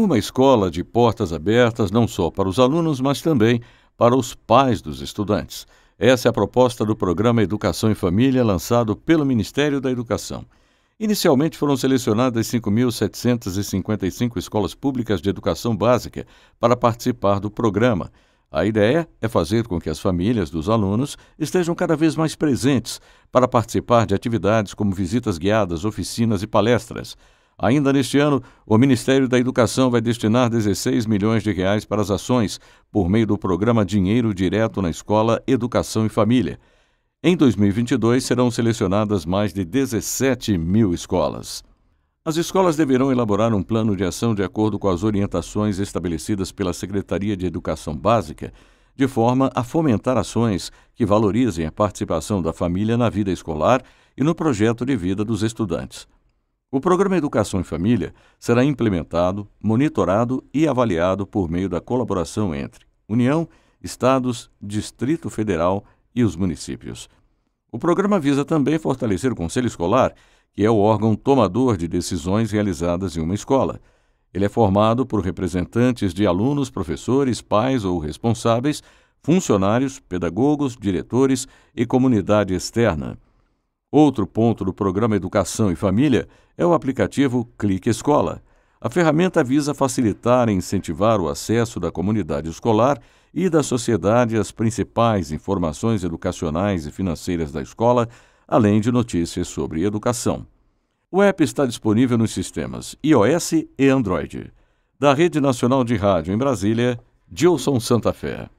Uma escola de portas abertas não só para os alunos, mas também para os pais dos estudantes. Essa é a proposta do programa Educação em Família, lançado pelo Ministério da Educação. Inicialmente foram selecionadas 5.755 escolas públicas de educação básica para participar do programa. A ideia é fazer com que as famílias dos alunos estejam cada vez mais presentes para participar de atividades como visitas guiadas, oficinas e palestras. Ainda neste ano, o Ministério da Educação vai destinar 16 milhões de reais para as ações por meio do programa Dinheiro Direto na Escola, Educação e Família. Em 2022, serão selecionadas mais de 17 mil escolas. As escolas deverão elaborar um plano de ação de acordo com as orientações estabelecidas pela Secretaria de Educação Básica, de forma a fomentar ações que valorizem a participação da família na vida escolar e no projeto de vida dos estudantes. O programa Educação e Família será implementado, monitorado e avaliado por meio da colaboração entre União, Estados, Distrito Federal e os municípios. O programa visa também fortalecer o Conselho Escolar, que é o órgão tomador de decisões realizadas em uma escola. Ele é formado por representantes de alunos, professores, pais ou responsáveis, funcionários, pedagogos, diretores e comunidade externa. Outro ponto do programa Educação e Família é o aplicativo Clique Escola. A ferramenta visa facilitar e incentivar o acesso da comunidade escolar e da sociedade às principais informações educacionais e financeiras da escola, além de notícias sobre educação. O app está disponível nos sistemas iOS e Android. Da Rede Nacional de Rádio em Brasília, Gilson Santa Fé.